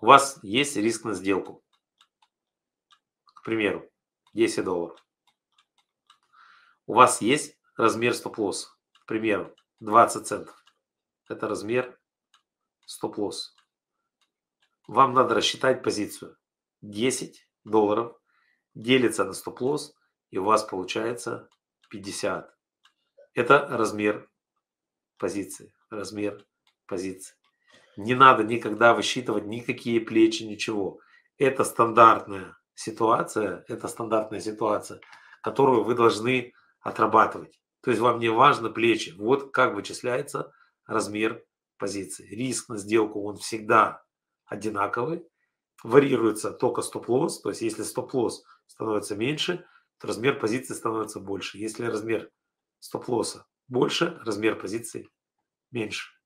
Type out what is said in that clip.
у вас есть риск на сделку. К примеру, 10 долларов. У вас есть размер стоп-лосс. К примеру, 20 центов. Это размер стоп-лосс. Вам надо рассчитать позицию. 10 долларов делится на стоп-лосс, и у вас получается 50. Это размер позиции. Размер позиции. Не надо никогда высчитывать никакие плечи, ничего. Это стандартная ситуация, это стандартная ситуация, которую вы должны отрабатывать. То есть вам не важно плечи. Вот как вычисляется размер позиции. Риск на сделку, он всегда одинаковый. Варьируется только стоп-лосс. То есть если стоп-лосс становится меньше, то размер позиции становится больше. Если размер стоп-лосса больше, размер позиции меньше.